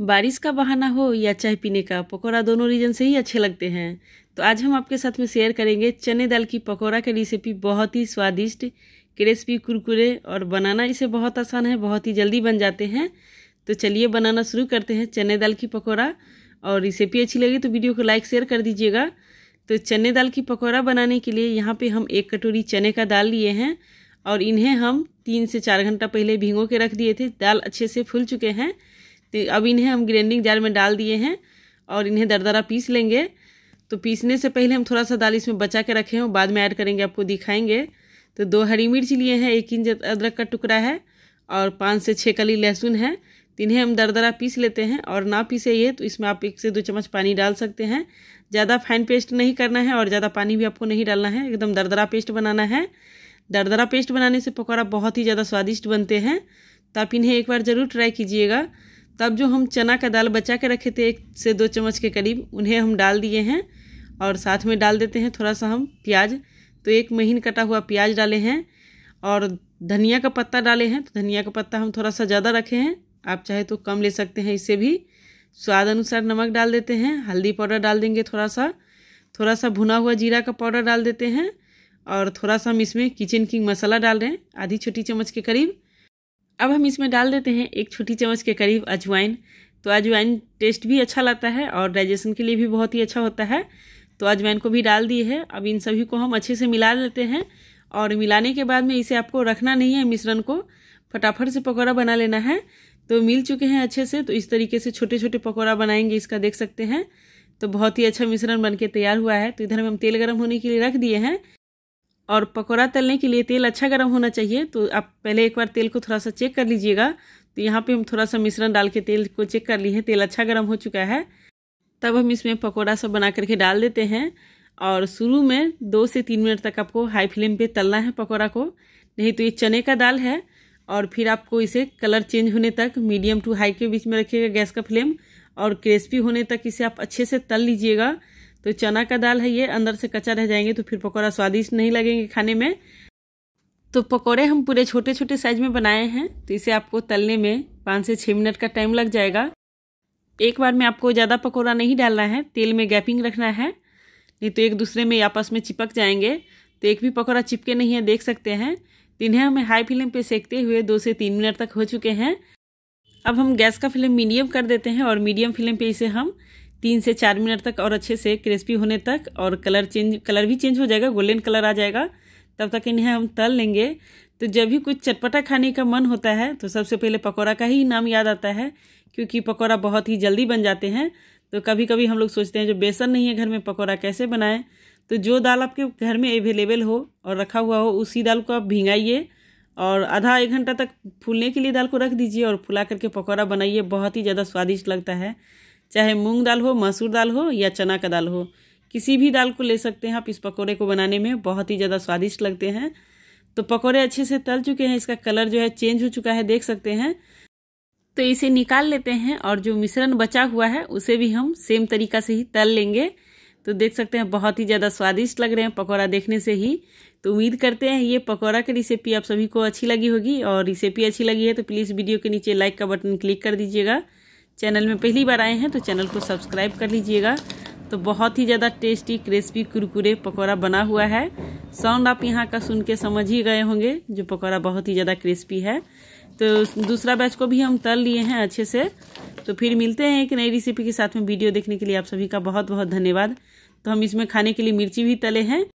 बारिश का बहाना हो या चाय पीने का पकौड़ा दोनों रीजन से ही अच्छे लगते हैं तो आज हम आपके साथ में शेयर करेंगे चने दाल की पकौड़ा की रेसिपी बहुत ही स्वादिष्ट क्रिस्पी कुरकुरे और बनाना इसे बहुत आसान है बहुत ही जल्दी बन जाते हैं तो चलिए बनाना शुरू करते हैं चने दाल की पकौड़ा और रेसिपी अच्छी लगी तो वीडियो को लाइक शेयर कर दीजिएगा तो चने दाल की पकौड़ा बनाने के लिए यहाँ पे हम एक कटोरी चने का दाल लिए हैं और इन्हें हम तीन से चार घंटा पहले भिगो के रख दिए थे दाल अच्छे से फूल चुके हैं तो अब इन्हें हम ग्राइंडिंग जार में डाल दिए हैं और इन्हें दरदरा पीस लेंगे तो पीसने से पहले हम थोड़ा सा दाल इसमें बचा के रखे हैं बाद में ऐड करेंगे आपको दिखाएंगे तो दो हरी मिर्च लिए हैं एक इंच अदरक का टुकड़ा है और पाँच से छः कली लहसुन है इन्हें हम दरदरा पीस लेते हैं और ना पीसे ये तो इसमें आप एक से दो चम्मच पानी डाल सकते हैं ज़्यादा फाइन पेस्ट नहीं करना है और ज़्यादा पानी भी आपको नहीं डालना है एकदम दरदरा पेस्ट बनाना है दरदरा पेस्ट बनाने से पकौड़ा बहुत ही ज़्यादा स्वादिष्ट बनते हैं तो आप इन्हें एक बार ज़रूर ट्राई कीजिएगा तब जो हम चना का दाल बचा के रखे थे एक से दो चम्मच के करीब उन्हें हम डाल दिए हैं और साथ में डाल देते हैं थोड़ा सा हम प्याज तो एक महीन कटा हुआ प्याज डाले हैं और धनिया का पत्ता डाले हैं तो धनिया का पत्ता हम थोड़ा सा ज़्यादा रखे हैं आप चाहे तो कम ले सकते हैं इसे भी स्वाद अनुसार नमक डाल देते हैं हल्दी पाउडर डाल देंगे थोड़ा सा थोड़ा सा भुना हुआ जीरा का पाउडर डाल देते हैं और थोड़ा सा हम इसमें किचन किंग मसाला डाल रहे हैं आधी छोटी चम्मच के करीब अब हम इसमें डाल देते हैं एक छोटी चम्मच के करीब अजवाइन तो अजवाइन टेस्ट भी अच्छा लाता है और डाइजेशन के लिए भी बहुत ही अच्छा होता है तो अजवाइन को भी डाल दिए है अब इन सभी को हम अच्छे से मिला लेते हैं और मिलाने के बाद में इसे आपको रखना नहीं है मिश्रण को फटाफट से पकौड़ा बना लेना है तो मिल चुके हैं अच्छे से तो इस तरीके से छोटे छोटे पकौड़ा बनाएंगे इसका देख सकते हैं तो बहुत ही अच्छा मिश्रण बन के तैयार हुआ है तो इधर हम तेल गर्म होने के लिए रख दिए हैं और पकौड़ा तलने के लिए तेल अच्छा गर्म होना चाहिए तो आप पहले एक बार तेल को थोड़ा सा चेक कर लीजिएगा तो यहाँ पे हम थोड़ा सा मिश्रण डाल के तेल को चेक कर लिए हैं तेल अच्छा गर्म हो चुका है तब हम इसमें पकौड़ा सब बना करके डाल देते हैं और शुरू में दो से तीन मिनट तक आपको हाई फ्लेम पर तलना है पकौड़ा को नहीं तो ये चने का दाल है और फिर आपको इसे कलर चेंज होने तक मीडियम टू हाई के बीच में रखिएगा गैस का फ्लेम और क्रिस्पी होने तक इसे आप अच्छे से तल लीजिएगा तो चना का दाल है ये अंदर से कच्चा रह जाएंगे तो फिर पकौड़ा स्वादिष्ट नहीं लगेंगे खाने में तो पकौड़े हम पूरे छोटे छोटे साइज में बनाए हैं तो इसे आपको तलने में पाँच से छः मिनट का टाइम लग जाएगा एक बार में आपको ज़्यादा पकौड़ा नहीं डालना है तेल में गैपिंग रखना है नहीं तो एक दूसरे में आपस में चिपक जाएंगे तो एक भी पकौड़ा चिपके नहीं है देख सकते हैं तो इन्हें हमें हाई फ्लेम पे सेकते हुए दो से तीन मिनट तक हो चुके हैं अब हम गैस का फ्लेम मीडियम कर देते हैं और मीडियम फ्लेम पे इसे हम तीन से चार मिनट तक और अच्छे से क्रिस्पी होने तक और कलर चेंज कलर भी चेंज हो जाएगा गोल्डन कलर आ जाएगा तब तक इन्हें हम तल लेंगे तो जब भी कुछ चटपटा खाने का मन होता है तो सबसे पहले पकौड़ा का ही नाम याद आता है क्योंकि पकौड़ा बहुत ही जल्दी बन जाते हैं तो कभी कभी हम लोग सोचते हैं जो बेसन नहीं है घर में पकौड़ा कैसे बनाएं तो जो दाल आपके घर में अवेलेबल हो और रखा हुआ हो उसी दाल को आप भिंगाइए और आधा एक घंटा तक फूलने के लिए दाल को रख दीजिए और फुला करके पकौड़ा बनाइए बहुत ही ज़्यादा स्वादिष्ट लगता है चाहे मूंग दाल हो मसूर दाल हो या चना का दाल हो किसी भी दाल को ले सकते हैं आप इस पकौड़े को बनाने में बहुत ही ज़्यादा स्वादिष्ट लगते हैं तो पकौड़े अच्छे से तल चुके हैं इसका कलर जो है चेंज हो चुका है देख सकते हैं तो इसे निकाल लेते हैं और जो मिश्रण बचा हुआ है उसे भी हम सेम तरीका से ही तल लेंगे तो देख सकते हैं बहुत ही ज़्यादा स्वादिष्ट लग रहे हैं पकौड़ा देखने से ही तो उम्मीद करते हैं ये पकौड़ा की रेसिपी आप सभी को अच्छी लगी होगी और रेसिपी अच्छी लगी है तो प्लीज़ वीडियो के नीचे लाइक का बटन क्लिक कर दीजिएगा चैनल में पहली बार आए हैं तो चैनल को सब्सक्राइब कर लीजिएगा तो बहुत ही ज़्यादा टेस्टी क्रिस्पी कुरकुरे पकौड़ा बना हुआ है साउंड आप यहाँ का सुन के समझ ही गए होंगे जो पकौड़ा बहुत ही ज़्यादा क्रिस्पी है तो दूसरा बैच को भी हम तल लिए हैं अच्छे से तो फिर मिलते हैं एक नई रेसिपी के साथ में वीडियो देखने के लिए आप सभी का बहुत बहुत धन्यवाद तो हम इसमें खाने के लिए मिर्ची भी तले हैं